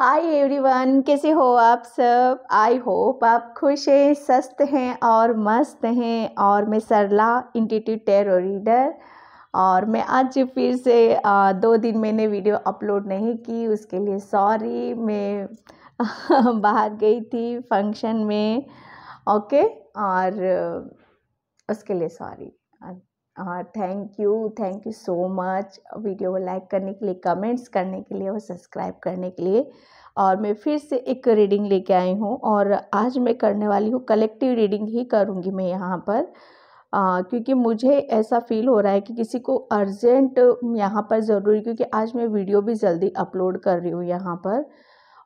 Hi everyone कैसे हो आप सब आई होप आप खुश हैं सस्त हैं और मस्त हैं और मैं सरला इंटीट्यूट टेरो रीडर और मैं आज फिर से दो दिन मैंने वीडियो अपलोड नहीं की उसके लिए सॉरी मैं बाहर गई थी फंक्शन में ओके और उसके लिए sorry thank you thank you so much video को लाइक करने के लिए कमेंट्स करने के लिए और सब्सक्राइब करने के लिए और मैं फिर से एक रीडिंग लेके आई हूँ और आज मैं करने वाली हूँ कलेक्टिव रीडिंग ही करूँगी मैं यहाँ पर आ, uh, क्योंकि मुझे ऐसा फील हो रहा है कि किसी को अर्जेंट यहाँ पर ज़रूरी क्योंकि आज मैं वीडियो भी जल्दी अपलोड कर रही हूँ यहाँ पर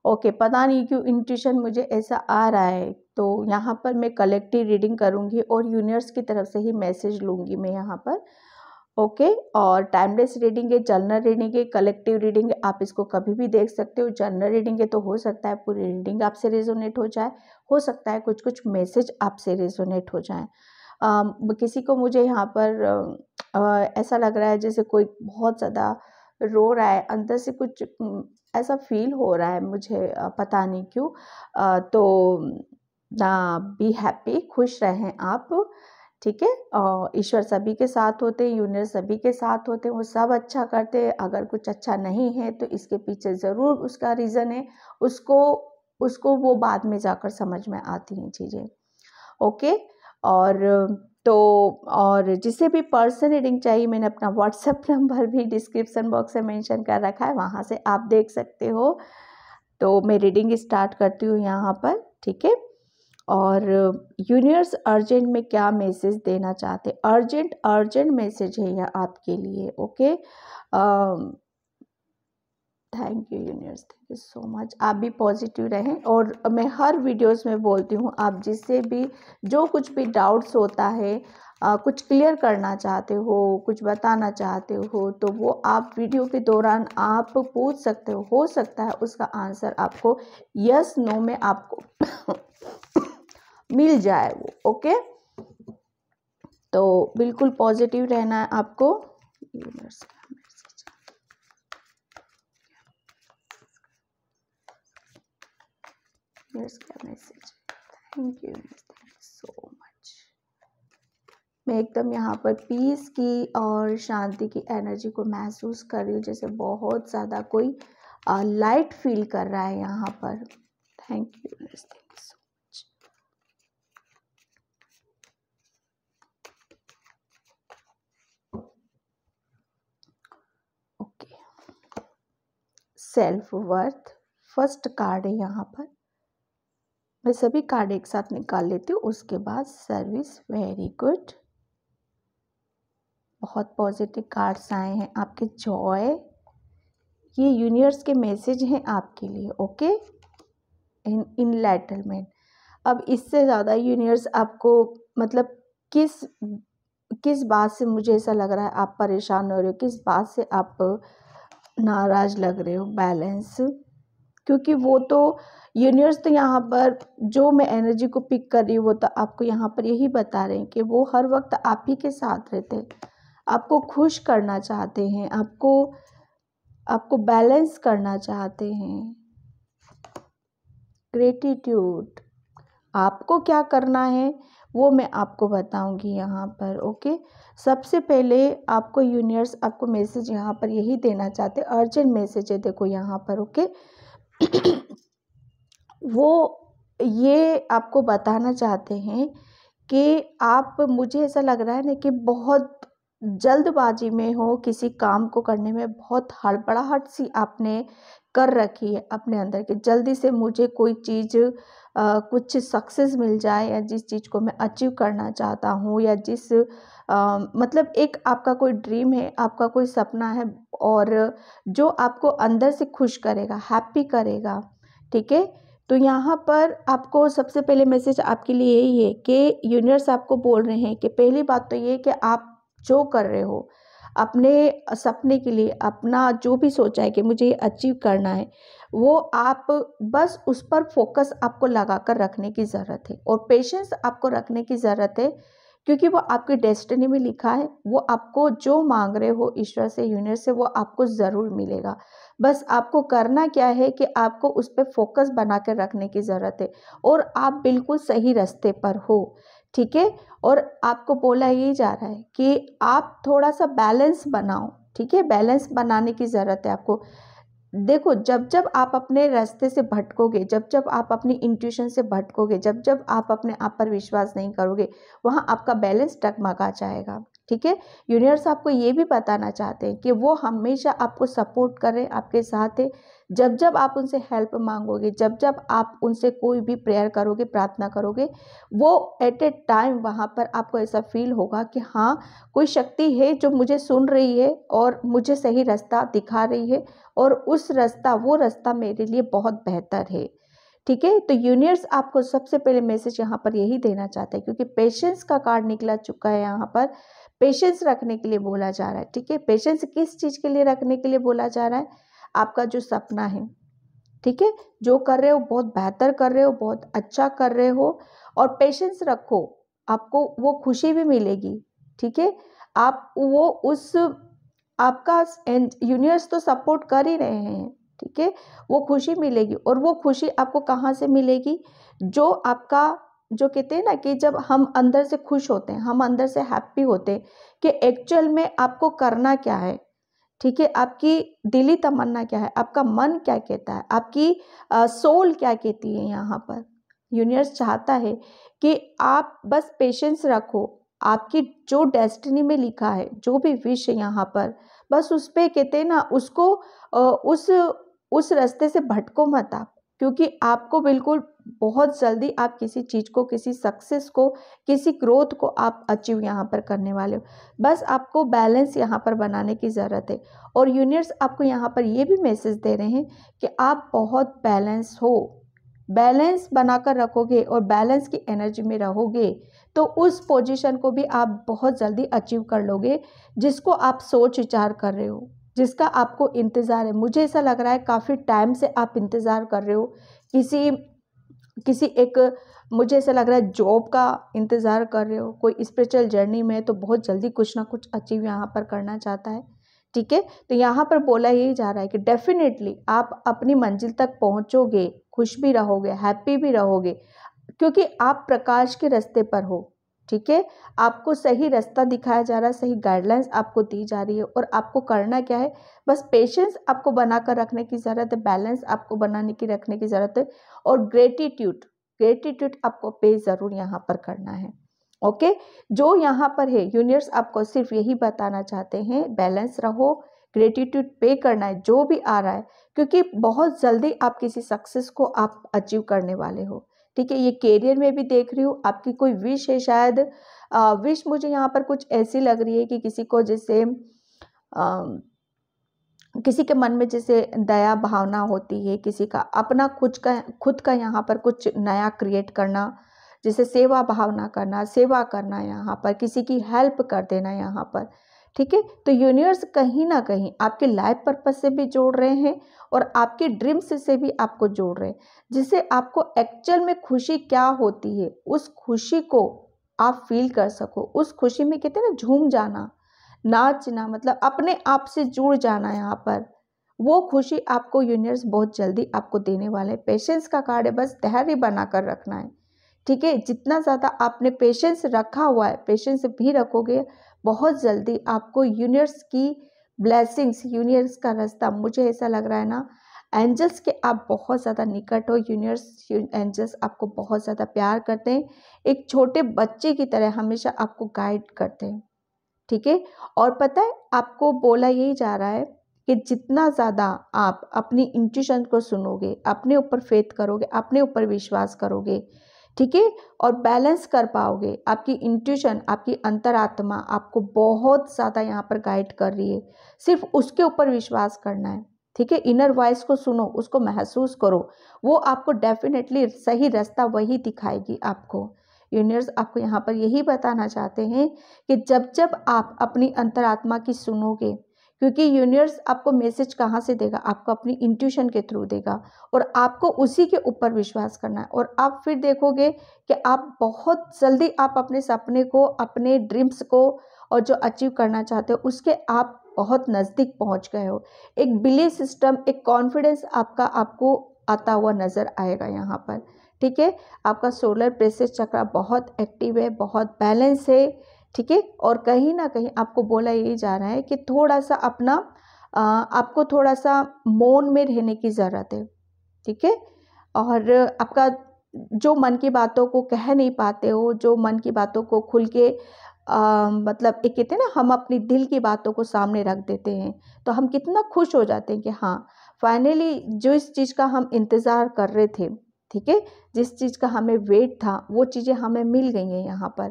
ओके पता नहीं क्यों इंट्यूशन मुझे ऐसा आ रहा है तो यहाँ पर मैं कलेक्टिव रीडिंग करूँगी और यूनिवर्स की तरफ से ही मैसेज लूँगी मैं यहाँ पर ओके okay, और टाइमलेस रीडिंग है जर्नल रीडिंग है कलेक्टिव रीडिंग है आप इसको कभी भी देख सकते हो जर्नल रीडिंग है तो हो सकता है पूरी रीडिंग आपसे रेजोनेट हो जाए हो सकता है कुछ कुछ मैसेज आपसे रेजोनेट हो जाए किसी को मुझे यहाँ पर आ, ऐसा लग रहा है जैसे कोई बहुत ज़्यादा रो रहा है अंदर से कुछ ऐसा फील हो रहा है मुझे पता नहीं क्यों तो बी हैप्पी खुश रहें आप ठीक है ईश्वर सभी के साथ होते हैं यूनिवर्स सभी के साथ होते हैं वो सब अच्छा करते हैं अगर कुछ अच्छा नहीं है तो इसके पीछे ज़रूर उसका रीज़न है उसको उसको वो बाद में जाकर समझ में आती हैं चीज़ें ओके और तो और जिसे भी पर्सन रीडिंग चाहिए मैंने अपना व्हाट्सएप नंबर भी डिस्क्रिप्सन बॉक्स में मेंशन कर रखा है वहाँ से आप देख सकते हो तो मैं रीडिंग स्टार्ट करती हूँ यहाँ पर ठीक है और यूनिवर्स अर्जेंट में क्या मैसेज देना चाहते अर्जेंट अर्जेंट मैसेज है यह आपके लिए ओके आ, thank you universe thank you so much आप भी पॉजिटिव रहें और मैं हर वीडियोस में बोलती हूँ आप जिससे भी जो कुछ भी डाउट्स होता है आ, कुछ क्लियर करना चाहते हो कुछ बताना चाहते हो तो वो आप वीडियो के दौरान आप पूछ सकते हो हो सकता है उसका आंसर आपको यस नो में आपको मिल जाए वो ओके तो बिल्कुल पॉजिटिव रहना है आपको universe here's your message thank you thank you so much मैं एकदम यहाँ पर पीस की और शांति की एनर्जी को महसूस कर रही हूँ जैसे बहुत ज़्यादा कोई लाइट फील कर रहा है यहाँ पर thank you thank you so much okay self worth first card है यहाँ पर मैं सभी कार्ड एक साथ निकाल लेती हूँ उसके बाद सर्विस वेरी गुड बहुत पॉजिटिव कार्ड्स आए हैं आपके जॉय ये यूनिवर्स के मैसेज हैं आपके लिए ओके इन इन लेटलमेंट अब इससे ज़्यादा यूनिवर्स आपको मतलब किस किस बात से मुझे ऐसा लग रहा है आप परेशान हो रहे हो किस बात से आप नाराज़ लग रहे हो बैलेंस क्योंकि वो तो यूनिवर्स तो यहाँ पर जो मैं एनर्जी को पिक कर रही हूँ वो तो आपको यहाँ पर यही बता रहे हैं कि वो हर वक्त आप ही के साथ रहते हैं आपको खुश करना चाहते हैं आपको आपको बैलेंस करना चाहते हैं ग्रेटिट्यूड आपको क्या करना है वो मैं आपको बताऊंगी यहाँ पर ओके सबसे पहले आपको यूनिवर्स आपको मैसेज यहाँ पर यही देना चाहते हैं अर्जेंट मैसेज है देखो यहाँ पर ओके वो ये आपको बताना चाहते हैं कि आप मुझे ऐसा लग रहा है ना कि बहुत जल्दबाजी में हो किसी काम को करने में बहुत हड़बड़ाहट सी आपने कर रखी है अपने अंदर कि जल्दी से मुझे कोई चीज़ कुछ सक्सेस मिल जाए या जिस चीज़ को मैं अचीव करना चाहता हूँ या जिस मतलब एक आपका कोई ड्रीम है आपका कोई सपना है और जो आपको अंदर से खुश करेगा हैप्पी करेगा ठीक है तो यहाँ पर आपको सबसे पहले मैसेज आपके लिए यही है कि यूनिवर्स आपको बोल रहे हैं कि पहली बात तो ये कि आप जो कर रहे हो अपने सपने के लिए अपना जो भी सोचा है कि मुझे ये अचीव करना है वो आप बस उस पर फोकस आपको लगा कर रखने की ज़रूरत है और पेशेंस आपको रखने की ज़रूरत है क्योंकि वो आपकी डेस्टिनी में लिखा है वो आपको जो मांग रहे हो ईश्वर से यूनिवर्स से वो आपको ज़रूर मिलेगा बस आपको करना क्या है कि आपको उस पर फोकस बना कर रखने की ज़रूरत है और आप बिल्कुल सही रास्ते पर हो ठीक है और आपको बोला यही जा रहा है कि आप थोड़ा सा बैलेंस बनाओ ठीक है बैलेंस बनाने की ज़रूरत है आपको देखो जब जब आप अपने रास्ते से भटकोगे जब जब आप अपनी इंट्यूशन से भटकोगे जब जब आप अपने आप पर विश्वास नहीं करोगे वहाँ आपका बैलेंस टकमका जाएगा ठीक है यूनिवर्स आपको ये भी बताना चाहते हैं कि वो हमेशा आपको सपोर्ट करें आपके साथ है जब जब आप उनसे हेल्प मांगोगे जब जब आप उनसे कोई भी प्रेयर करोगे प्रार्थना करोगे वो एट ए टाइम वहाँ पर आपको ऐसा फील होगा कि हाँ कोई शक्ति है जो मुझे सुन रही है और मुझे सही रास्ता दिखा रही है और उस रास्ता वो रास्ता मेरे लिए बहुत बेहतर है ठीक है तो यूनियर्स आपको सबसे पहले मैसेज यहाँ पर यही देना चाहता है क्योंकि पेशेंस का कार्ड निकला चुका है यहाँ पर पेशेंस रखने के लिए बोला जा रहा है ठीक है पेशेंस किस चीज़ के लिए रखने के लिए बोला जा रहा है आपका जो सपना है ठीक है जो कर रहे हो बहुत बेहतर कर रहे हो बहुत अच्छा कर रहे हो और पेशेंस रखो आपको वो खुशी भी मिलेगी ठीक है आप वो उस आपका यूनिवर्स तो सपोर्ट कर ही रहे हैं ठीक है वो खुशी मिलेगी और वो खुशी आपको कहाँ से मिलेगी जो आपका जो कहते हैं ना कि जब हम अंदर से खुश होते हैं हम अंदर से हैप्पी होते हैं कि एक्चुअल में आपको करना क्या है ठीक है आपकी दिली तमन्ना क्या है आपका मन क्या कहता है आपकी आ, सोल क्या कहती है यहाँ पर यूनिवर्स चाहता है कि आप बस पेशेंस रखो आपकी जो डेस्टिनी में लिखा है जो भी विश है यहाँ पर बस उस पर कहते हैं ना उसको उस उस रास्ते से भटको मत आप क्योंकि आपको बिल्कुल बहुत जल्दी आप किसी चीज़ को किसी सक्सेस को किसी ग्रोथ को आप अचीव यहाँ पर करने वाले हो बस आपको बैलेंस यहाँ पर बनाने की ज़रूरत है और यूनिवर्स आपको यहाँ पर ये भी मैसेज दे रहे हैं कि आप बहुत बैलेंस हो बैलेंस बनाकर रखोगे और बैलेंस की एनर्जी में रहोगे तो उस पोजीशन को भी आप बहुत जल्दी अचीव कर लोगे जिसको आप सोच विचार कर रहे हो जिसका आपको इंतज़ार है मुझे ऐसा लग रहा है काफ़ी टाइम से आप इंतज़ार कर रहे हो किसी किसी एक मुझे ऐसा लग रहा है जॉब का इंतज़ार कर रहे हो कोई स्पिरिचुअल जर्नी में तो बहुत जल्दी कुछ ना कुछ अचीव यहाँ पर करना चाहता है ठीक है तो यहाँ पर बोला यही जा रहा है कि डेफिनेटली आप अपनी मंजिल तक पहुँचोगे खुश भी रहोगे हैप्पी भी रहोगे क्योंकि आप प्रकाश के रास्ते पर हो ठीक है आपको सही रास्ता दिखाया जा रहा है सही गाइडलाइंस आपको दी जा रही है और आपको करना क्या है बस पेशेंस आपको बनाकर रखने की ज़रूरत है बैलेंस आपको बनाने की रखने की ज़रूरत है और ग्रेटिट्यूड ग्रेटिट्यूड आपको पे ज़रूर यहाँ पर करना है ओके जो यहाँ पर है यूनिवर्स आपको सिर्फ यही बताना चाहते हैं बैलेंस रहो ग्रेटिट्यूड पे करना है जो भी आ रहा है क्योंकि बहुत जल्दी आप किसी सक्सेस को आप अचीव करने वाले हो ठीक है ये कैरियर में भी देख रही हूँ आपकी कोई विश है शायद विश मुझे यहाँ पर कुछ ऐसी लग रही है कि किसी को जैसे किसी के मन में जैसे दया भावना होती है किसी का अपना खुद का खुद का यहाँ पर कुछ नया क्रिएट करना जैसे सेवा भावना करना सेवा करना यहाँ पर किसी की हेल्प कर देना यहाँ पर ठीक है तो यूनिवर्स कहीं ना कहीं आपके लाइफ पर्पज से भी जोड़ रहे हैं और आपके ड्रीम्स से भी आपको जोड़ रहे हैं जिससे आपको एक्चुअल में खुशी क्या होती है उस खुशी को आप फील कर सको उस खुशी में कहते हैं ना झूम जाना नाचना मतलब अपने आप से जुड़ जाना यहाँ पर वो खुशी आपको यूनिवर्स बहुत जल्दी आपको देने वाले हैं पेशेंस का कार्ड है बस धैर्य बना कर रखना है ठीक है जितना ज़्यादा आपने पेशेंस रखा हुआ है पेशेंस भी रखोगे बहुत जल्दी आपको यूनियर्स की ब्लेसिंग्स यूनियर्स का रास्ता मुझे ऐसा लग रहा है ना एंजल्स के आप बहुत ज़्यादा निकट हो यूनिवर्स एंजल्स आपको बहुत ज़्यादा प्यार करते हैं एक छोटे बच्चे की तरह हमेशा आपको गाइड करते हैं ठीक है और पता है आपको बोला यही जा रहा है कि जितना ज़्यादा आप अपनी इंट्यूशन को सुनोगे अपने ऊपर फेथ करोगे अपने ऊपर विश्वास करोगे ठीक है और बैलेंस कर पाओगे आपकी इंट्यूशन आपकी अंतरात्मा आपको बहुत ज़्यादा यहाँ पर गाइड कर रही है सिर्फ उसके ऊपर विश्वास करना है ठीक है इनर वॉइस को सुनो उसको महसूस करो वो आपको डेफिनेटली सही रास्ता वही दिखाएगी आपको यूनियर्स आपको यहाँ पर यही बताना चाहते हैं कि जब जब आप अपनी अंतरात्मा की सुनोगे क्योंकि यूनिवर्स आपको मैसेज कहाँ से देगा आपको अपनी इंट्यूशन के थ्रू देगा और आपको उसी के ऊपर विश्वास करना है और आप फिर देखोगे कि आप बहुत जल्दी आप अपने सपने को अपने ड्रीम्स को और जो अचीव करना चाहते हो उसके आप बहुत नज़दीक पहुंच गए हो एक बिली सिस्टम एक कॉन्फिडेंस आपका आपको आता हुआ नज़र आएगा यहाँ पर ठीक है आपका सोलर प्रेसेस चक्र बहुत एक्टिव है बहुत बैलेंस है ठीक है और कहीं ना कहीं आपको बोला ये जा रहा है कि थोड़ा सा अपना आपको थोड़ा सा मौन में रहने की ज़रूरत है ठीक है और आपका जो मन की बातों को कह नहीं पाते हो जो मन की बातों को खुल के आ, मतलब एक कहते हैं ना हम अपनी दिल की बातों को सामने रख देते हैं तो हम कितना खुश हो जाते हैं कि हाँ फाइनली जो इस चीज़ का हम इंतज़ार कर रहे थे ठीक है जिस चीज़ का हमें वेट था वो चीज़ें हमें मिल गई हैं यहाँ पर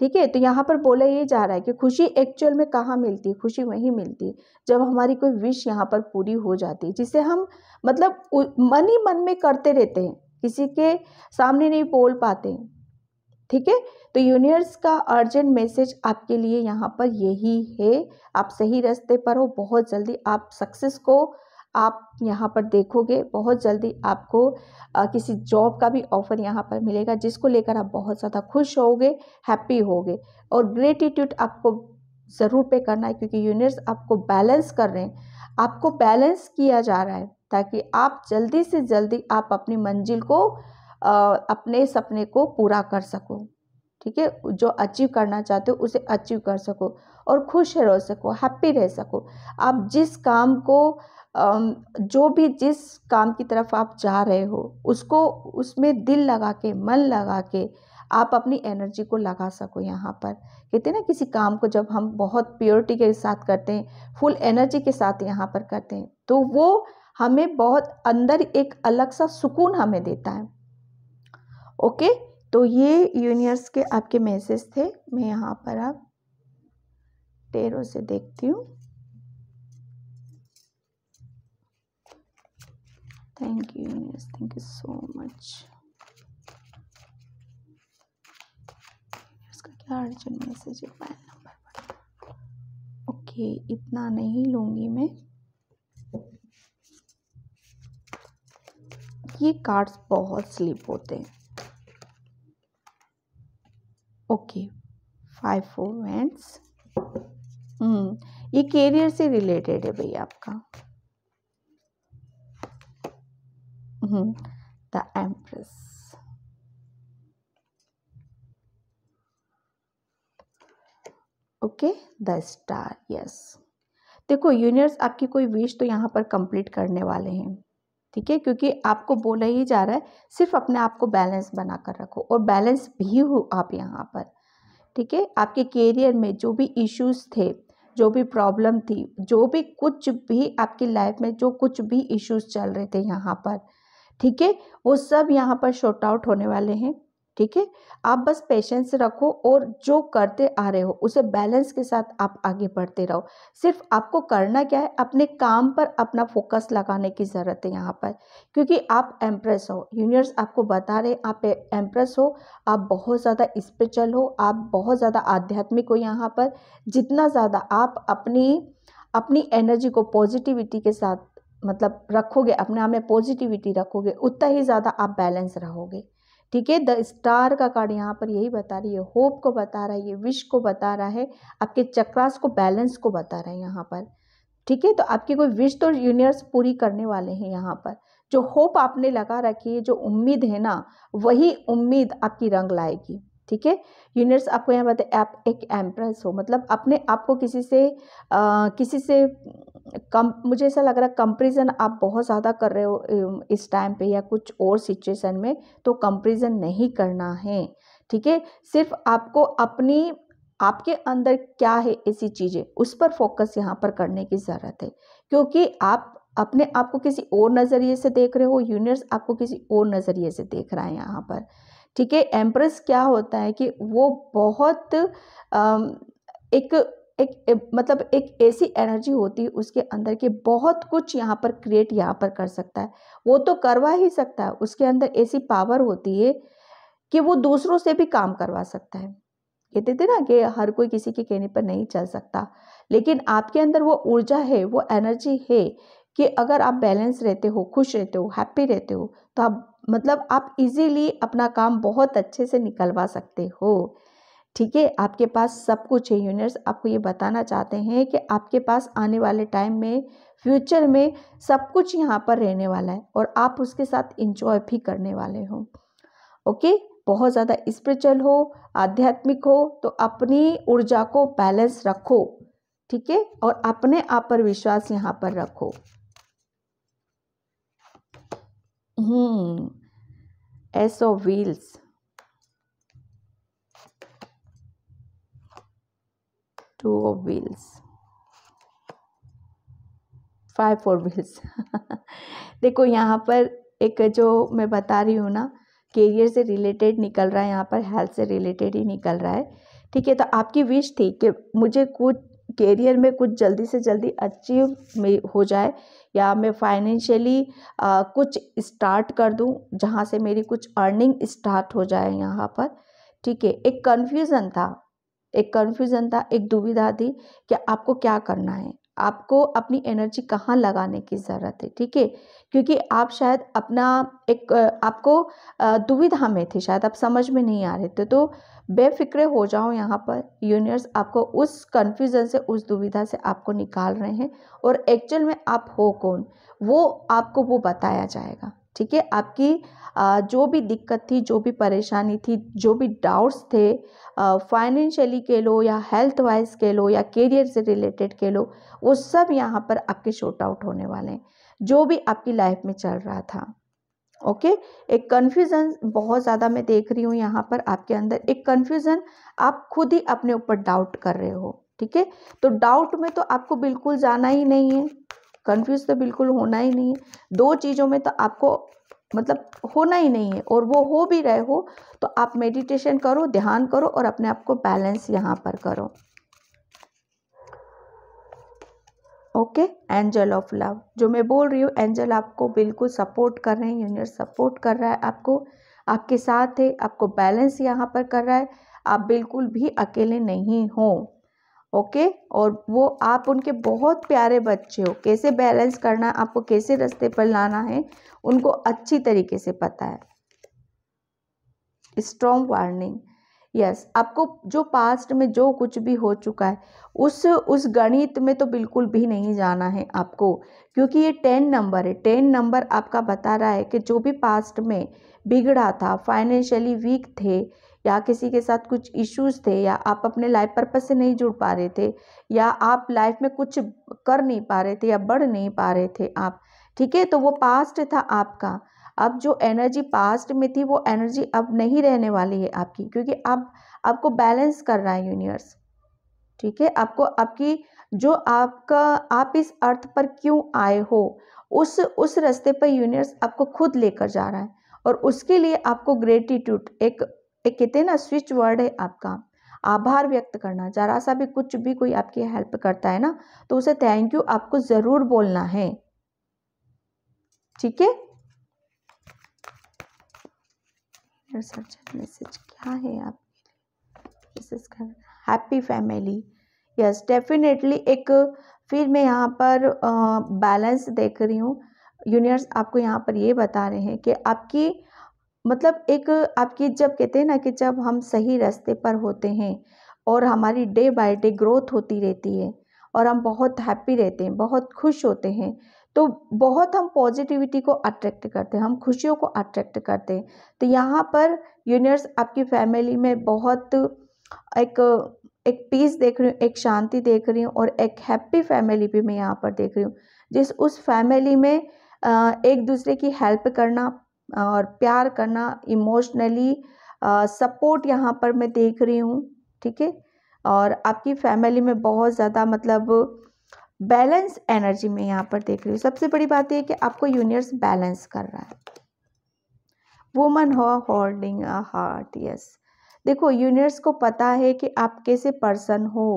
ठीक है तो यहाँ पर बोला ये जा रहा है कि खुशी एक्चुअल में कहाँ मिलती है खुशी वहीं मिलती है जब हमारी कोई विश यहाँ पर पूरी हो जाती है जिसे हम मतलब मन ही मन में करते रहते हैं किसी के सामने नहीं बोल पाते ठीक है तो यूनिवर्स का अर्जेंट मैसेज आपके लिए यहाँ पर यही है आप सही रास्ते पर हो बहुत जल्दी आप सक्सेस को आप यहाँ पर देखोगे बहुत जल्दी आपको आ, किसी जॉब का भी ऑफ़र यहाँ पर मिलेगा जिसको लेकर आप बहुत ज़्यादा खुश होगे हैप्पी होगे और ग्रेटिट्यूड आपको ज़रूर पे करना है क्योंकि यूनिट्स आपको बैलेंस कर रहे हैं आपको बैलेंस किया जा रहा है ताकि आप जल्दी से जल्दी आप अपनी मंजिल को आ, अपने सपने को पूरा कर सको ठीक है जो अचीव करना चाहते हो उसे अचीव कर सको और खुश रह सको हैप्पी रह सको आप जिस काम को जो भी जिस काम की तरफ आप जा रहे हो उसको उसमें दिल लगा के मन लगा के आप अपनी एनर्जी को लगा सको यहाँ पर कहते हैं ना किसी काम को जब हम बहुत प्योरिटी के साथ करते हैं फुल एनर्जी के साथ यहाँ पर करते हैं तो वो हमें बहुत अंदर एक अलग सा सुकून हमें देता है ओके तो ये यूनिवर्स के आपके मैसेज थे मैं यहाँ पर आप टेरों से देखती हूँ thank you yes thank you so much उसका क्या अर्जेंट मैसेज है मोबाइल नंबर ओके इतना नहीं लूँगी मैं ये कार्ड्स बहुत स्लिप होते हैं ओके फाइव फोर वैंड्स ये कैरियर से रिलेटेड है भैया आपका Mm-hmm. the empress okay the star yes देखो यूनिवर्स आपकी कोई विश तो यहाँ पर कंप्लीट करने वाले हैं ठीक है क्योंकि आपको बोला ही जा रहा है सिर्फ अपने आप को बैलेंस बना कर रखो और बैलेंस भी हो आप यहाँ पर ठीक है आपके कैरियर में जो भी इश्यूज थे जो भी प्रॉब्लम थी जो भी कुछ भी आपकी लाइफ में जो कुछ भी इश्यूज चल रहे थे यहाँ पर ठीक है वो सब यहाँ पर शॉर्ट आउट होने वाले हैं ठीक है आप बस पेशेंस रखो और जो करते आ रहे हो उसे बैलेंस के साथ आप आगे बढ़ते रहो सिर्फ आपको करना क्या है अपने काम पर अपना फोकस लगाने की ज़रूरत है यहाँ पर क्योंकि आप एम्प्रेस हो यूनिवर्स आपको बता रहे हैं आप एम्प्रेस हो आप बहुत ज़्यादा स्पिरिचुअल हो आप बहुत ज़्यादा आध्यात्मिक हो यहाँ पर जितना ज़्यादा आप अपनी अपनी एनर्जी को पॉजिटिविटी के साथ मतलब रखोगे अपने आप में पॉजिटिविटी रखोगे उतना ही ज़्यादा आप बैलेंस रहोगे ठीक है द स्टार का कार्ड यहाँ पर यही बता रही है होप को बता रहा है ये विश को बता रहा है आपके चक्रास को बैलेंस को बता रहा है यहाँ पर ठीक है तो आपकी कोई विश तो यूनिवर्स पूरी करने वाले हैं यहाँ पर जो होप आपने लगा रखी है जो उम्मीद है ना वही उम्मीद आपकी रंग लाएगी ठीक है यूनिट्स आपको यहाँ बताए आप एक एम्प्रेस हो मतलब अपने आप को किसी से आ, किसी से कम मुझे ऐसा लग रहा है कंपेरिजन आप बहुत ज़्यादा कर रहे हो इस टाइम पे या कुछ और सिचुएशन में तो कंपेरिजन नहीं करना है ठीक है सिर्फ आपको अपनी आपके अंदर क्या है ऐसी चीज़ें उस पर फोकस यहाँ पर करने की ज़रूरत है क्योंकि आप अपने आप को किसी और नज़रिए से देख रहे हो यूनिवर्स आपको किसी और नज़रिए से देख रहा है यहाँ पर ठीक है एम्प्रेस क्या होता है कि वो बहुत एक एक, मतलब एक ऐसी एनर्जी होती है उसके अंदर कि बहुत कुछ यहाँ पर क्रिएट यहाँ पर कर सकता है वो तो करवा ही सकता है उसके अंदर ऐसी पावर होती है कि वो दूसरों से भी काम करवा सकता है कहते थे ना कि हर कोई किसी के कहने पर नहीं चल सकता लेकिन आपके अंदर वो ऊर्जा है वो एनर्जी है कि अगर आप बैलेंस रहते हो खुश रहते हो हैप्पी रहते हो तो आप मतलब आप इजीली अपना काम बहुत अच्छे से निकलवा सकते हो ठीक है आपके पास सब कुछ है यूनियर्स आपको ये बताना चाहते हैं कि आपके पास आने वाले टाइम में फ्यूचर में सब कुछ यहाँ पर रहने वाला है और आप उसके साथ इंजॉय भी करने वाले हो ओके बहुत ज़्यादा स्पिरिचुअल हो आध्यात्मिक हो तो अपनी ऊर्जा को बैलेंस रखो ठीक है और अपने आप पर विश्वास यहाँ पर रखो ace of wheels two of wheels five four wheels देखो यहाँ पर एक जो मैं बता रही हूँ ना कैरियर से रिलेटेड निकल रहा है यहाँ पर हेल्थ से रिलेटेड ही निकल रहा है ठीक है तो आपकी विश थी कि मुझे कुछ कैरियर में कुछ जल्दी से जल्दी अचीव में हो जाए या मैं फाइनेंशियली कुछ स्टार्ट कर दूं जहां से मेरी कुछ अर्निंग स्टार्ट हो जाए यहाँ पर ठीक है एक कन्फ्यूज़न था एक कन्फ्यूज़न था एक दुविधा थी कि आपको क्या करना है आपको अपनी एनर्जी कहाँ लगाने की ज़रूरत है ठीक है क्योंकि आप शायद अपना एक आपको दुविधा में थे शायद आप समझ में नहीं आ रहे थे तो बेफिक्रे हो जाओ यहाँ पर यूनिवर्स आपको उस कन्फ्यूज़न से उस दुविधा से आपको निकाल रहे हैं और एक्चुअल में आप हो कौन वो आपको वो बताया जाएगा ठीक है आपकी जो भी दिक्कत थी जो भी परेशानी थी जो भी डाउट्स थे फाइनेंशियली कह लो या हेल्थ वाइज कह लो या करियर से रिलेटेड कह लो वो सब यहाँ पर आपके शॉर्ट आउट होने वाले हैं जो भी आपकी लाइफ में चल रहा था ओके okay? एक कन्फ्यूज़न बहुत ज़्यादा मैं देख रही हूँ यहाँ पर आपके अंदर एक कन्फ्यूज़न आप खुद ही अपने ऊपर डाउट कर रहे हो ठीक है तो डाउट में तो आपको बिल्कुल जाना ही नहीं है कंफ्यूज तो बिल्कुल होना ही नहीं है दो चीज़ों में तो आपको मतलब होना ही नहीं है और वो हो भी रहे हो तो आप मेडिटेशन करो ध्यान करो और अपने आप को बैलेंस यहाँ पर करो ओके एंजल ऑफ लव जो मैं बोल रही हूँ एंजल आपको बिल्कुल सपोर्ट कर रहे हैं यूनियर सपोर्ट कर रहा है आपको आपके साथ है आपको बैलेंस यहाँ पर कर रहा है आप बिल्कुल भी अकेले नहीं हो ओके और वो आप उनके बहुत प्यारे बच्चे हो कैसे बैलेंस करना है आपको कैसे रास्ते पर लाना है उनको अच्छी तरीके से पता है स्ट्रॉन्ग वार्निंग यस आपको जो पास्ट में जो कुछ भी हो चुका है उस उस गणित में तो बिल्कुल भी नहीं जाना है आपको क्योंकि ये टेन नंबर है टेन नंबर आपका बता रहा है कि जो भी पास्ट में बिगड़ा था फाइनेंशियली वीक थे या किसी के साथ कुछ इश्यूज थे या आप अपने लाइफ पर्पज से नहीं जुड़ पा रहे थे या आप लाइफ में कुछ कर नहीं पा रहे थे या बढ़ नहीं पा रहे थे आप ठीक है तो वो पास्ट था आपका अब जो एनर्जी पास्ट में थी वो एनर्जी अब नहीं रहने वाली है आपकी क्योंकि आप आपको बैलेंस कर रहा है यूनिवर्स ठीक है आपको आपकी जो आपका आप इस अर्थ पर क्यों आए हो उस उस रास्ते पर यूनिवर्स आपको खुद लेकर जा रहा है और उसके लिए आपको ग्रेटिट्यूड एक एक कहते हैं ना स्विच वर्ड है आपका आभार व्यक्त करना जरा सा भी कुछ भी कोई आपकी हेल्प करता है ना तो उसे थैंक यू आपको ज़रूर बोलना है ठीक है मैसेज क्या है आपके लिए हैप्पी फैमिली यस डेफिनेटली एक फिर मैं यहाँ पर बैलेंस देख रही हूँ यूनिवर्स आपको यहाँ पर ये बता रहे हैं कि आपकी मतलब एक आपकी जब कहते हैं ना कि जब हम सही रास्ते पर होते हैं और हमारी डे बाय डे ग्रोथ होती रहती है और हम बहुत हैप्पी रहते हैं बहुत खुश होते हैं तो बहुत हम पॉजिटिविटी को अट्रैक्ट करते हैं हम खुशियों को अट्रैक्ट करते हैं तो यहाँ पर यूनिवर्स आपकी फैमिली में बहुत एक एक पीस देख रही हूँ एक शांति देख रही हूँ और एक हैप्पी फैमिली भी मैं यहाँ पर देख रही हूँ जिस उस फैमिली में एक दूसरे की हेल्प करना और प्यार करना इमोशनली सपोर्ट यहाँ पर मैं देख रही हूँ ठीक है और आपकी फैमिली में बहुत ज़्यादा मतलब बैलेंस एनर्जी में यहाँ पर देख रही हूँ सबसे बड़ी बात यह कि आपको यूनिवर्स बैलेंस कर रहा है वुमन हो होल्डिंग अ हार्ट यस देखो यूनिवर्स को पता है कि आप कैसे पर्सन हो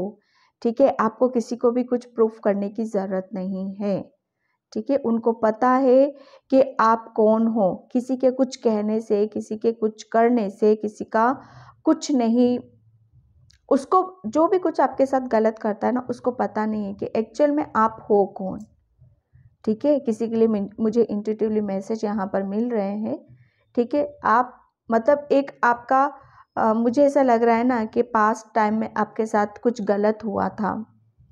ठीक है आपको किसी को भी कुछ प्रूफ करने की ज़रूरत नहीं है ठीक है उनको पता है कि आप कौन हो किसी के कुछ कहने से किसी के कुछ करने से किसी का कुछ नहीं उसको जो भी कुछ आपके साथ गलत करता है ना उसको पता नहीं है कि एक्चुअल में आप हो कौन ठीक है किसी के लिए मुझे इंटिटिवली मैसेज यहाँ पर मिल रहे हैं ठीक है आप मतलब एक आपका आ, मुझे ऐसा लग रहा है ना कि पास्ट टाइम में आपके साथ कुछ गलत हुआ था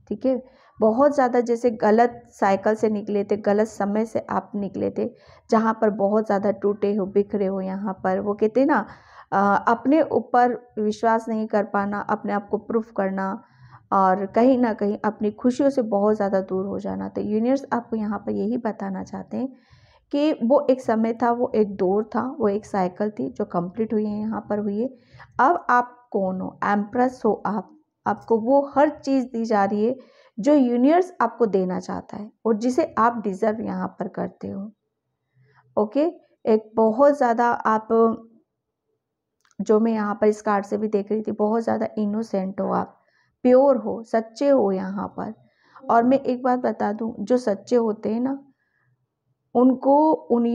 ठीक है बहुत ज़्यादा जैसे गलत साइकिल से निकले थे गलत समय से आप निकले थे जहाँ पर बहुत ज़्यादा टूटे हो बिखरे हो यहाँ पर वो कहते हैं ना अपने ऊपर विश्वास नहीं कर पाना अपने आप को प्रूफ करना और कहीं ना कहीं अपनी खुशियों से बहुत ज़्यादा दूर हो जाना तो यूनिवर्स आपको यहाँ पर यही बताना चाहते हैं कि वो एक समय था वो एक दौर था वो एक साइकिल थी जो कंप्लीट हुई है यहाँ पर हुई है अब आप कौन हो एम्प्रेस हो आप आपको वो हर चीज़ दी जा रही है जो यूनिवर्स आपको देना चाहता है और जिसे आप डिज़र्व यहाँ पर करते हो ओके एक बहुत ज़्यादा आप जो मैं यहाँ पर इस कार्ड से भी देख रही थी बहुत ज़्यादा इनोसेंट हो आप प्योर हो सच्चे हो यहाँ पर और मैं एक बात बता दूँ जो सच्चे होते हैं ना उनको उन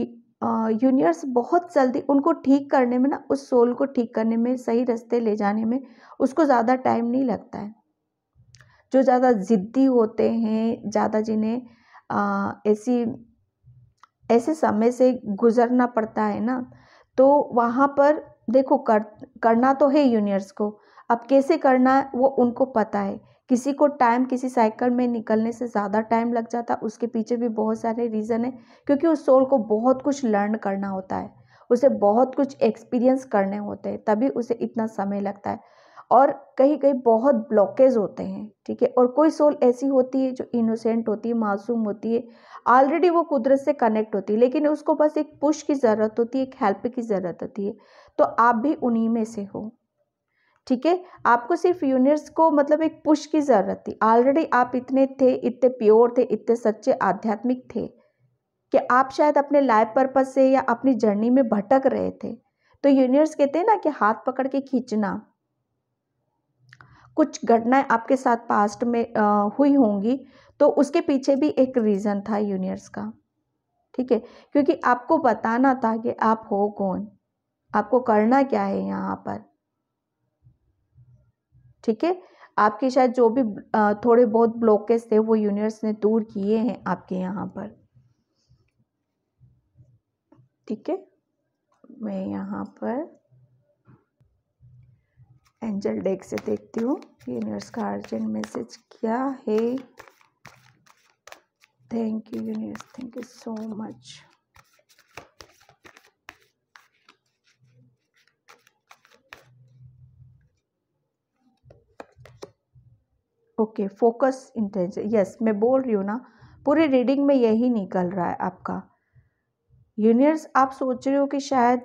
यूनिवर्स बहुत जल्दी उनको ठीक करने में ना उस सोल को ठीक करने में सही रास्ते ले जाने में उसको ज़्यादा टाइम नहीं लगता है जो ज़्यादा ज़िद्दी होते हैं ज़्यादा जिन्हें ऐसी ऐसे समय से गुज़रना पड़ता है ना तो वहाँ पर देखो कर करना तो है यूनियर्स को अब कैसे करना है वो उनको पता है किसी को टाइम किसी साइकिल में निकलने से ज़्यादा टाइम लग जाता है उसके पीछे भी बहुत सारे रीज़न है क्योंकि उस सोल को बहुत कुछ लर्न करना होता है उसे बहुत कुछ एक्सपीरियंस करने होते हैं तभी उसे इतना समय लगता है और कहीं कहीं बहुत ब्लॉकेज होते हैं ठीक है और कोई सोल ऐसी होती है जो इनोसेंट होती है मासूम होती है ऑलरेडी वो कुदरत से कनेक्ट होती है लेकिन उसको बस एक पुश की ज़रूरत होती है एक हेल्प की ज़रूरत होती है तो आप भी उन्हीं में से हो ठीक है आपको सिर्फ यूनिवर्स को मतलब एक पुश की ज़रूरत थी ऑलरेडी आप इतने थे इतने प्योर थे इतने सच्चे आध्यात्मिक थे कि आप शायद अपने लाइफ पर्पज से या अपनी जर्नी में भटक रहे थे तो यूनिवर्स कहते हैं ना कि हाथ पकड़ के खींचना कुछ घटनाएं आपके साथ पास्ट में हुई होंगी तो उसके पीछे भी एक रीज़न था यूनियर्स का ठीक है क्योंकि आपको बताना था कि आप हो कौन आपको करना क्या है यहाँ पर ठीक है आपके शायद जो भी थोड़े बहुत ब्लॉकेज थे वो यूनिवर्स ने दूर किए हैं आपके यहाँ पर ठीक है मैं यहाँ पर एंजल डेक से देखती हूँ यूनिवर्स का अर्जेंट मैसेज क्या है thank you universe thank you so much okay focus intention yes मैं बोल रही हूँ ना पूरे रीडिंग में यही निकल रहा है आपका यूनिवर्स आप सोच रहे हो कि शायद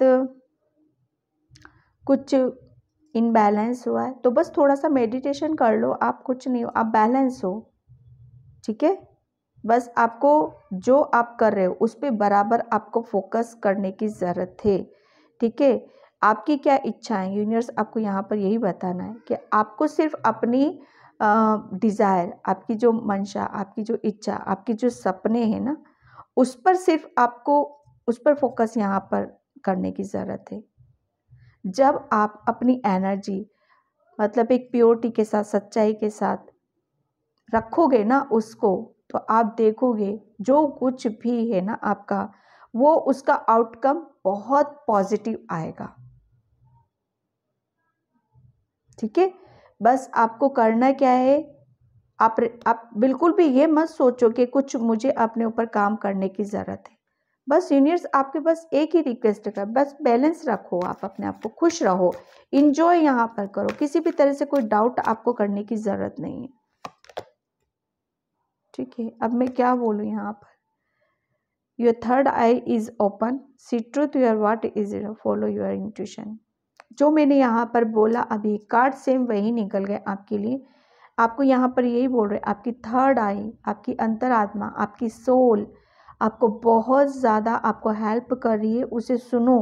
कुछ इनबैलेंस हुआ है तो बस थोड़ा सा मेडिटेशन कर लो आप कुछ नहीं हो आप बैलेंस हो ठीक है बस आपको जो आप कर रहे हो उस पर बराबर आपको फोकस करने की ज़रूरत है ठीक है आपकी क्या इच्छाएं यूनिवर्स आपको यहाँ पर यही बताना है कि आपको सिर्फ अपनी डिज़ायर आपकी जो मंशा आपकी जो इच्छा आपकी जो सपने हैं ना उस पर सिर्फ आपको उस पर फोकस यहाँ पर करने की ज़रूरत है जब आप अपनी एनर्जी मतलब एक प्योरिटी के साथ सच्चाई के साथ रखोगे ना उसको तो आप देखोगे जो कुछ भी है ना आपका वो उसका आउटकम बहुत पॉजिटिव आएगा ठीक है बस आपको करना क्या है आप आप बिल्कुल भी ये मत सोचो कि कुछ मुझे अपने ऊपर काम करने की ज़रूरत है बस सीनियर्स आपके पास एक ही रिक्वेस्ट है बस बैलेंस रखो आप अपने आप को खुश रहो इन्जॉय यहाँ पर करो किसी भी तरह से कोई डाउट आपको करने की ज़रूरत नहीं है ठीक है अब मैं क्या बोलूँ यहाँ पर your third eye is open see truth your what is follow your intuition जो मैंने यहाँ पर बोला अभी कार्ड सेम वही निकल गए आपके लिए आपको यहाँ पर यही बोल रहे आपकी थर्ड आई आपकी अंतरात्मा आपकी सोल आपको बहुत ज़्यादा आपको हेल्प कर रही है उसे सुनो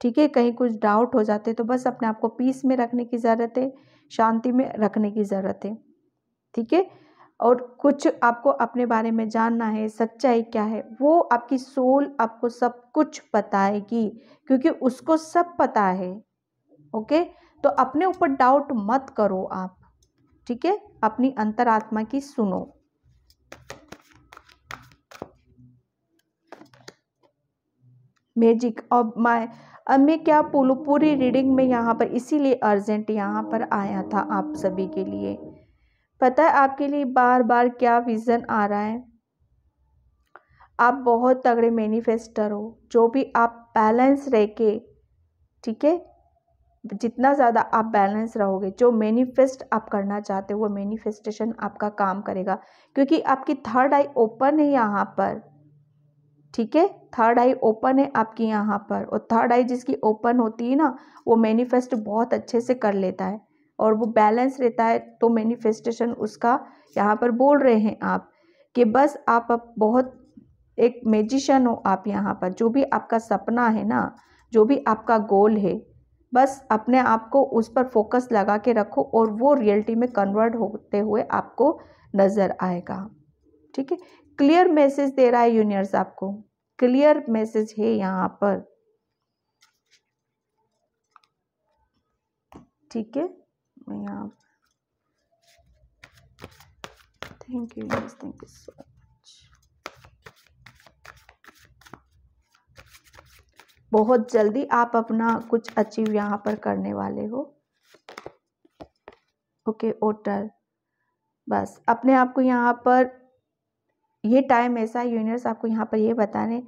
ठीक है कहीं कुछ डाउट हो जाते तो बस अपने आप को पीस में रखने की ज़रूरत है शांति में रखने की ज़रूरत है ठीक है और कुछ आपको अपने बारे में जानना है सच्चाई क्या है वो आपकी सोल आपको सब कुछ बताएगी क्योंकि उसको सब पता है ओके तो अपने ऊपर डाउट मत करो आप ठीक है अपनी अंतरात्मा की सुनो मैजिक और माय अब मैं क्या बोलूँ पूरी रीडिंग में यहाँ पर इसीलिए अर्जेंट यहाँ पर आया था आप सभी के लिए पता है आपके लिए बार बार क्या विज़न आ रहा है आप बहुत तगड़े मैनिफेस्टर हो जो भी आप बैलेंस रह के ठीक है जितना ज़्यादा आप बैलेंस रहोगे जो मैनिफेस्ट आप करना चाहते हो वो मैनिफेस्टेशन आपका काम करेगा क्योंकि आपकी थर्ड आई ओपन है यहाँ पर ठीक है थर्ड आई ओपन है आपकी यहाँ पर और थर्ड आई जिसकी ओपन होती है ना वो मैनिफेस्ट बहुत अच्छे से कर लेता है और वो बैलेंस रहता है तो मैनिफेस्टेशन उसका यहाँ पर बोल रहे हैं आप कि बस आप अब बहुत एक मेजिशन हो आप यहाँ पर जो भी आपका सपना है ना जो भी आपका गोल है बस अपने आप को उस पर फोकस लगा के रखो और वो रियलिटी में कन्वर्ट होते हुए आपको नज़र आएगा ठीक है क्लियर मैसेज दे रहा है यूनिवर्स आपको क्लियर मैसेज है यहाँ पर ठीक है यहाँ thank you thank you so much बहुत जल्दी आप अपना कुछ अचीव यहाँ पर करने वाले हो ओके ओटर बस अपने आप को यहाँ पर ये टाइम ऐसा यूनिवर्स आपको यहाँ पर ये बताने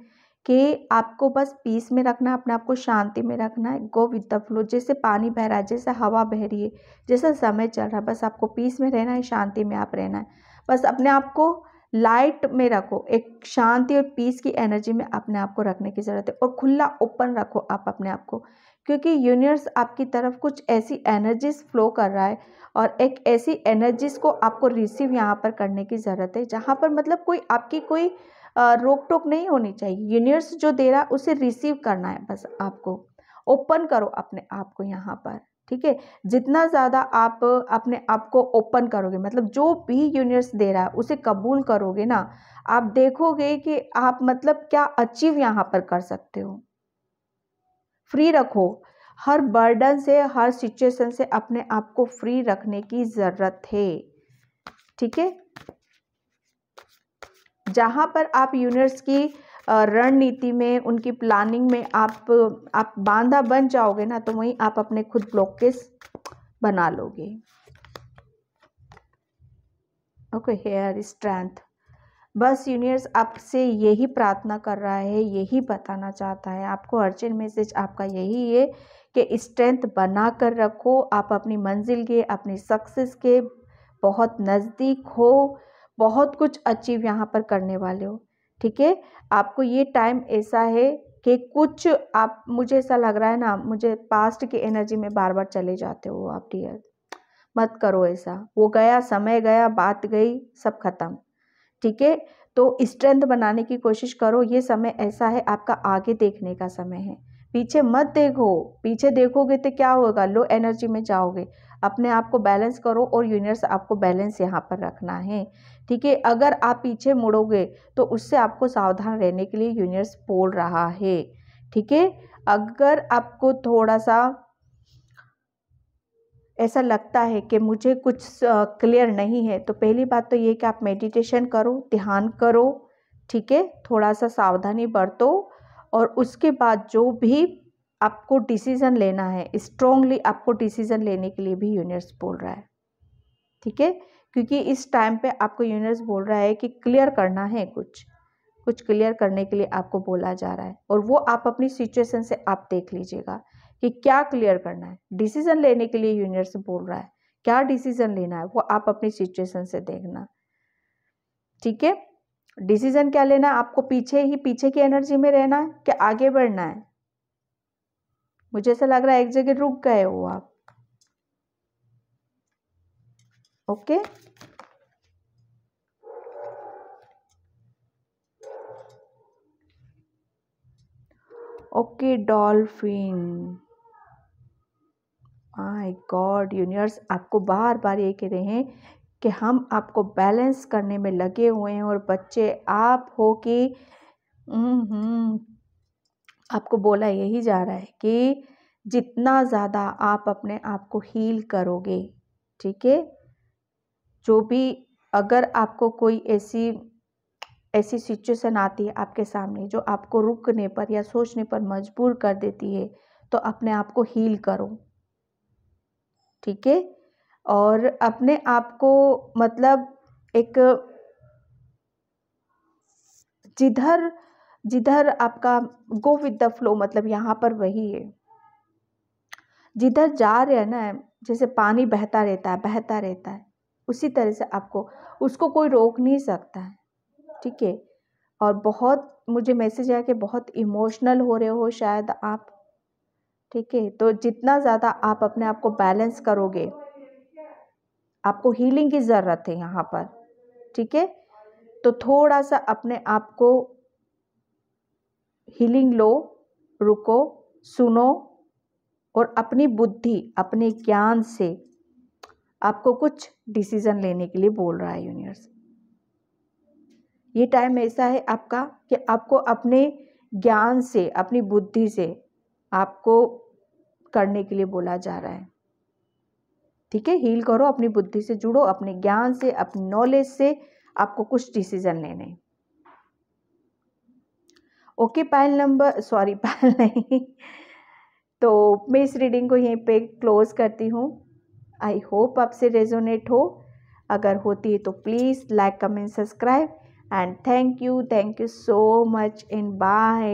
कि आपको बस पीस में रखना अपने आप को शांति में रखना है गो विद द फ्लो जैसे पानी बह रहा है जैसे हवा बह रही है जैसा समय चल रहा है बस आपको पीस में रहना है शांति में आप रहना है बस अपने आप को लाइट में रखो एक शांति और पीस की एनर्जी में अपने आप को रखने की ज़रूरत है और खुला ओपन रखो आप अपने आप को क्योंकि यूनिवर्स आपकी तरफ कुछ ऐसी एनर्जीज फ्लो कर रहा है और एक ऐसी एनर्जीज को आपको रिसीव यहाँ पर करने की ज़रूरत है जहाँ पर मतलब कोई आपकी कोई रोक टोक नहीं होनी चाहिए यूनिवर्स जो दे रहा है उसे रिसीव करना है बस आपको ओपन करो अपने आप को यहाँ पर ठीक है जितना ज़्यादा आप अपने आप को ओपन करोगे मतलब जो भी यूनिवर्स दे रहा है उसे कबूल करोगे ना आप देखोगे कि आप मतलब क्या अचीव यहाँ पर कर सकते हो फ्री रखो हर बर्डन से हर सिचुएशन से अपने आप को फ्री रखने की ज़रूरत है ठीक है जहाँ पर आप यूनिट्स की रणनीति में उनकी प्लानिंग में आप आप बांधा बन जाओगे ना तो वहीं आप अपने खुद ब्लॉकेज बना लोगे ओके हेयर स्ट्रेंथ बस यूनियर्स आपसे यही प्रार्थना कर रहा है यही बताना चाहता है आपको अर्जेंट मैसेज आपका यही है कि स्ट्रेंथ बना कर रखो आप अपनी मंजिल के अपनी सक्सेस के बहुत नज़दीक हो बहुत कुछ अचीव यहाँ पर करने वाले हो ठीक है आपको ये टाइम ऐसा है कि कुछ आप मुझे ऐसा लग रहा है ना मुझे पास्ट की एनर्जी में बार बार चले जाते हो आप डियर मत करो ऐसा वो गया समय गया बात गई सब खत्म ठीक है तो स्ट्रेंथ बनाने की कोशिश करो ये समय ऐसा है आपका आगे देखने का समय है पीछे मत देखो पीछे देखोगे तो क्या होगा लो एनर्जी में जाओगे अपने आप को बैलेंस करो और यूनिवर्स आपको बैलेंस यहाँ पर रखना है ठीक है अगर आप पीछे मुड़ोगे तो उससे आपको सावधान रहने के लिए यूनिवर्स बोल रहा है ठीक है अगर आपको थोड़ा सा ऐसा लगता है कि मुझे कुछ क्लियर नहीं है तो पहली बात तो ये कि आप मेडिटेशन करो ध्यान करो ठीक है थोड़ा सा सावधानी बरतो और उसके बाद जो भी आपको डिसीज़न लेना है स्ट्रोंगली आपको डिसीज़न लेने के लिए भी यूनिवर्स बोल रहा है ठीक है क्योंकि इस टाइम पे आपको यूनिवर्स बोल रहा है कि क्लियर करना है कुछ कुछ क्लियर करने के लिए आपको बोला जा रहा है और वो आप अपनी सिचुएशन से आप देख लीजिएगा कि क्या क्लियर करना है डिसीजन लेने के लिए यूनिवर्स बोल रहा है क्या डिसीजन लेना है वो आप अपनी सिचुएशन से देखना ठीक है डिसीजन क्या लेना है आपको पीछे ही पीछे की एनर्जी में रहना है कि आगे बढ़ना है मुझे ऐसा लग रहा है एक जगह रुक गए हो आप okay okay dolphin my god universe आपको बार बार ये कह रहे हैं कि हम आपको बैलेंस करने में लगे हुए हैं और बच्चे आप हो कि आपको बोला यही जा रहा है कि जितना ज़्यादा आप अपने आप को हील करोगे ठीक है जो भी अगर आपको कोई ऐसी ऐसी सिचुएशन आती है आपके सामने जो आपको रुकने पर या सोचने पर मजबूर कर देती है तो अपने आप को हील करो ठीक है और अपने आप को मतलब एक जिधर जिधर आपका गो विद द फ्लो मतलब यहाँ पर वही है जिधर जा रहे हैं ना जैसे पानी बहता रहता है बहता रहता है उसी तरह से आपको उसको कोई रोक नहीं सकता है ठीक है और बहुत मुझे मैसेज आया कि बहुत इमोशनल हो रहे हो शायद आप ठीक है तो जितना ज़्यादा आप अपने आप को बैलेंस करोगे आपको हीलिंग की ज़रूरत है यहाँ पर ठीक है तो थोड़ा सा अपने आप को हीलिंग लो रुको सुनो और अपनी बुद्धि अपने ज्ञान से आपको कुछ डिसीज़न लेने के लिए बोल रहा है यूनिवर्स ये टाइम ऐसा है आपका कि आपको अपने ज्ञान से अपनी बुद्धि से आपको करने के लिए बोला जा रहा है ठीक है हील करो अपनी बुद्धि से जुड़ो अपने ज्ञान से अपनी नॉलेज से आपको कुछ डिसीजन लेने okay Payal number sorry Payal नहीं तो मैं इस रीडिंग को यहीं पे क्लोज करती हूँ आई होप आपसे रेजोनेट हो अगर होती है तो please like comment subscribe and thank you thank you so much in bye